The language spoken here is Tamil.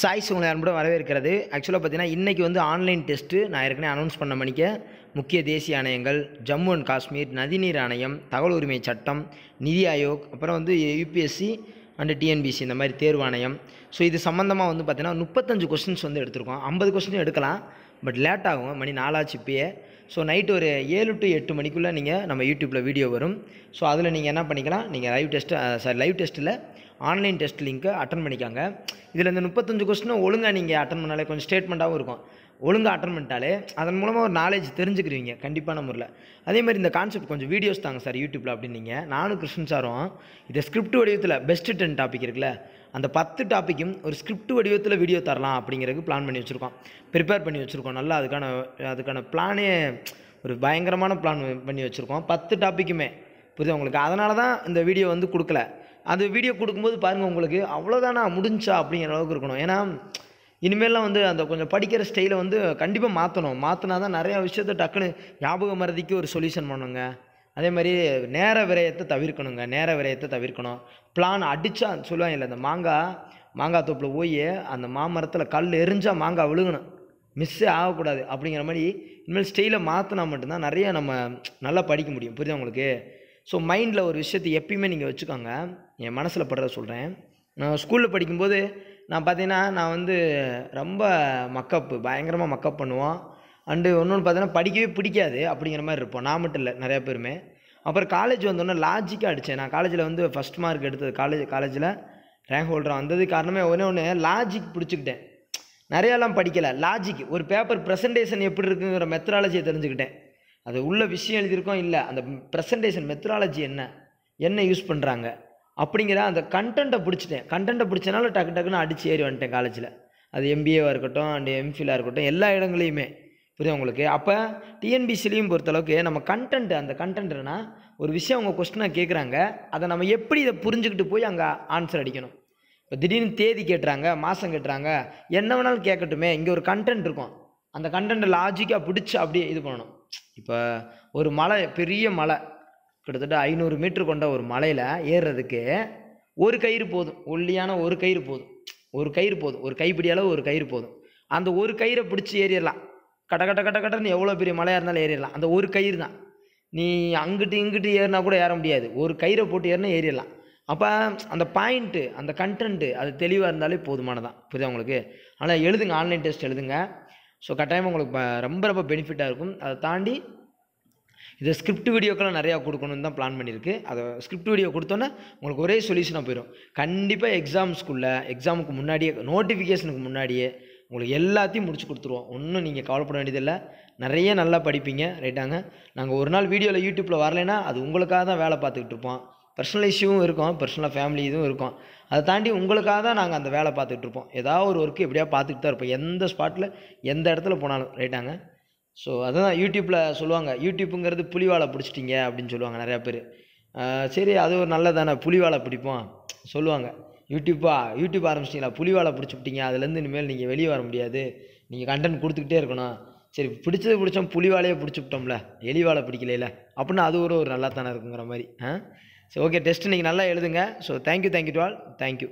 சாய்ஸ் உங்களை அன்புடன் வரவேற்கிறது ஆக்சுவலாக பார்த்தீங்கன்னா இன்றைக்கி வந்து ஆன்லைன் டெஸ்ட்டு நான் ஏற்கனவே அனௌன்ஸ் பண்ண மணிக்க முக்கிய தேசிய ஆணையங்கள் ஜம்மு அண்ட் காஷ்மீர் நதிநீர் ஆணையம் தகவல் உரிமை சட்டம் நிதி ஆயோக் அப்புறம் வந்து யூபிஎஸ்சி அண்டு டிஎன்பிசி இந்த மாதிரி தேர்வாணையம் ஸோ இது சம்மந்தமாக வந்து பார்த்தீங்கன்னா முப்பத்தஞ்சு கொஸ்டின்ஸ் வந்து எடுத்திருக்கோம் ஐம்பது கொஸ்டின் எடுக்கலாம் பட் லேட் ஆகும் மணி நாலாச்சு இப்பயே ஸோ நைட்டு ஒரு ஏழு டு எட்டு மணிக்குள்ளே நீங்கள் நம்ம யூடியூப்பில் வீடியோ வரும் ஸோ அதில் நீங்கள் என்ன பண்ணிக்கலாம் நீங்கள் லைவ் டெஸ்ட்டு சாரி லைவ் டெஸ்ட்டில் ஆன்லைன் டெஸ்ட் லிங்க்கை அட்டன் பண்ணிக்காங்க இதில் இந்த முப்பத்தஞ்சு கொஸ்டினும் ஒழுங்காக நீங்கள் அட்டன் பண்ணாலே கொஞ்சம் ஸ்டேட்மெண்ட்டாகவும் இருக்கும் ஒழுங்காக அட்டன் பண்ணிட்டாலே அதன் மூலமாக ஒரு நாலேஜ் தெரிஞ்சுக்கிறீங்க கண்டிப்பான முறையில் அதே மாதிரி இந்த கான்செப்ட் கொஞ்சம் வீடியோஸ் தாங்க சார் யூடியூப்பில் அப்படின்னீங்க நானும் கிருஷ்ணன் சாரும் இதை ஸ்கிரிப்ட் வடிவத்தில் பெஸ்ட்டு டென் டாபிக் இருக்குல்ல அந்த பத்து டாப்பிக்கும் ஒரு ஸ்கிரிப்ட் வடிவத்தில் வீடியோ தரலாம் அப்படிங்கிறதுக்கு பிளான் பண்ணி வச்சுருக்கோம் ப்ரிப்பேர் பண்ணி வச்சுருக்கோம் நல்லா அதுக்கான அதுக்கான பிளானே ஒரு பயங்கரமான பிளான் பண்ணி வச்சுருக்கோம் பத்து டாப்பிக்குமே புரியுது உங்களுக்கு அதனால தான் இந்த வீடியோ வந்து கொடுக்கல அந்த வீடியோ கொடுக்கும்போது பாருங்கள் உங்களுக்கு அவ்வளோதானா முடிஞ்சா அப்படிங்கிற அளவுக்கு இருக்கணும் ஏன்னா இனிமேலாம் வந்து அந்த கொஞ்சம் படிக்கிற ஸ்டைலை வந்து கண்டிப்பாக மாற்றணும் மாற்றினா தான் நிறையா விஷயத்த டக்குன்னு ஞாபக மருதிக்கு ஒரு சொல்யூஷன் பண்ணுங்க அதே மாதிரி நேர விரயத்தை தவிர்க்கணுங்க நேர விரயத்தை தவிர்க்கணும் பிளான் அடித்தா சொல்லுவாங்க இல்லை அந்த மாங்காய் மாங்காய் தோப்பில் போய் அந்த மாமரத்தில் கல் எரிஞ்சால் மாங்காய் விழுகணும் மிஸ்ஸே ஆகக்கூடாது அப்படிங்கிற மாதிரி இனிமேல் ஸ்டைலை மாற்றினா மட்டும்தான் நிறைய நம்ம நல்லா படிக்க முடியும் புரியுது உங்களுக்கு ஸோ மைண்டில் ஒரு விஷயத்தை எப்பயுமே நீங்கள் வச்சுக்கோங்க என் மனசில் படுறத சொல்கிறேன் நான் ஸ்கூலில் படிக்கும்போது நான் பார்த்தீங்கன்னா நான் வந்து ரொம்ப மக்கப்பு பயங்கரமாக மக்கப் பண்ணுவோம் அண்டு ஒன்று பார்த்தீங்கன்னா படிக்கவே பிடிக்காது அப்படிங்கிற மாதிரி இருப்போம் நான் மட்டும் இல்லை நிறையா பேருமே அப்புறம் காலேஜ் வந்தோடனே லாஜிக்காக அடித்தேன் நான் காலேஜில் வந்து ஃபஸ்ட் மார்க் எடுத்தது காலேஜ் காலேஜில் ரேங்க் ஹோல்டராக வந்தது காரணமே ஒன்றே ஒன்று லாஜிக் பிடிச்சிக்கிட்டேன் நிறையாலாம் படிக்கலை லாஜிக் ஒரு பேப்பர் ப்ரெசன்டேஷன் எப்படி இருக்குங்கிற மெத்தடாலஜியை தெரிஞ்சுக்கிட்டேன் அது உள்ள விஷயம் எழுதியிருக்கோம் இல்லை அந்த ப்ரெசன்டேஷன் மெத்தடாலஜி என்ன என்ன யூஸ் பண்ணுறாங்க அப்படிங்கிற அந்த கண்டென்ட்டை பிடிச்சிட்டேன் கண்டென்ட்டை பிடிச்சனால டக்கு டக்குன்னு அடிச்சு ஏறி வந்துட்டேன் காலேஜில் அது எம்பிஏவாக இருக்கட்டும் அண்டு எம்ஃபிலாக இருக்கட்டும் எல்லா இடங்களையுமே புரியும் உங்களுக்கு அப்போ டிஎன்பிசிலையும் பொறுத்தளவுக்கு நம்ம கண்டென்ட் அந்த கண்டென்ட்னா ஒரு விஷயம் அவங்க கொஸ்டினாக கேட்குறாங்க அதை நம்ம எப்படி இதை புரிஞ்சுக்கிட்டு போய் அங்கே ஆன்சர் அடிக்கணும் இப்போ திடீர்னு தேதி கேட்டுறாங்க மாதம் கேட்டுறாங்க என்ன வேணாலும் கேட்கட்டுமே இங்கே ஒரு கண்டென்ட் இருக்கும் அந்த கண்டென்ட்டை லாஜிக்காக பிடிச்சி அப்படியே இது பண்ணணும் இப்போ ஒரு மலை பெரிய மலை கிட்டத்தட்ட ஐநூறு மீட்ரு கொண்ட ஒரு மலையில் ஏறுறதுக்கு ஒரு கயிறு போதும் ஒல்லியான ஒரு கயிறு போதும் ஒரு கயிறு போதும் ஒரு கைப்பிடி அளவு ஒரு கயிறு போதும் அந்த ஒரு கயிறை பிடிச்சி ஏறிடலாம் கட்ட கட்ட கட்ட கட்டன்னு எவ்வளோ பெரிய மலையாக இருந்தாலும் ஏறிடலாம் அந்த ஒரு கயிறு தான் நீ அங்கிட்டு இங்கிட்டு ஏறினா கூட ஏற முடியாது ஒரு கயிறை போட்டு ஏறினா ஏறிடலாம் அப்போ அந்த பாயிண்ட்டு அந்த கண்டென்ட்டு அது தெளிவாக இருந்தாலே போதுமானதான் புரியுதா உங்களுக்கு ஆனால் எழுதுங்க ஆன்லைன் டெஸ்ட் எழுதுங்க ஸோ கட்டாயம் உங்களுக்கு ரொம்ப ரொம்ப பெனிஃபிட்டாக இருக்கும் அதை தாண்டி இது ஸ்கிரிப்ட் வீடியோக்கெல்லாம் நிறையா கொடுக்கணும்னு தான் பிளான் பண்ணியிருக்கு அதை ஸ்கிரிப்ட் வீடியோ கொடுத்தோன்னே உங்களுக்கு ஒரே சொல்யூஷனாக போயிடும் கண்டிப்பாக எக்ஸாம்ஸ்க்குள்ளே எக்ஸாமுக்கு முன்னாடியே நோட்டிஃபிகேஷனுக்கு முன்னாடியே உங்களுக்கு எல்லாத்தையும் முடிச்சு கொடுத்துருவோம் ஒன்றும் நீங்கள் கவலைப்பட வேண்டியதில்லை நிறைய நல்லா படிப்பீங்க ரைட்டாங்க நாங்கள் ஒரு நாள் வீடியோவில் யூடியூப்பில் வரலைன்னா அது உங்களுக்காக தான் வேலை பார்த்துக்கிட்டு இருப்போம் பர்சனல் இஷ்யூவும் இருக்கும் பர்சனல் ஃபேமிலி இதுவும் இருக்கும் அதை தாண்டி உங்களுக்காக தான் நாங்கள் அந்த வேலை பார்த்துக்கிட்டு இருப்போம் ஏதாவது ஒரு ஒர்க்கு எப்படியா பார்த்துக்கிட்டு தான் இருப்போம் எந்த ஸ்பாட்டில் எந்த இடத்துல போனாலும் ரைட்டாங்க ஸோ அதுதான் யூடியூப்பில் சொல்லுவாங்க யூடியூப்புங்கிறது புலிவாலை பிடிச்சிட்டிங்க அப்படின்னு சொல்லுவாங்க நிறையா பேர் சரி அது ஒரு நல்லதானே புலிவாலை பிடிப்போம் சொல்லுவாங்க யூடியூப்பா யூடியூப் ஆரம்பிச்சிட்டிங்களா புலிவாலை பிடிச்சிப்பிட்டீங்க அதுலேருந்து இனிமேல் நீங்கள் வெளியே வர முடியாது நீங்கள் கண்டென்ட் கொடுத்துக்கிட்டே இருக்கணும் சரி பிடிச்சது பிடிச்சோம் புலிவாலையே விட்டோம்ல எலிவாலை பிடிக்கலையில அப்படின்னு அது ஒரு ஒரு நல்லா தானே இருக்குங்கிற மாதிரி ஆ சரி ஓகே டெஸ்ட் நீங்கள் நல்லா எழுதுங்க so thank you thank you to all thank you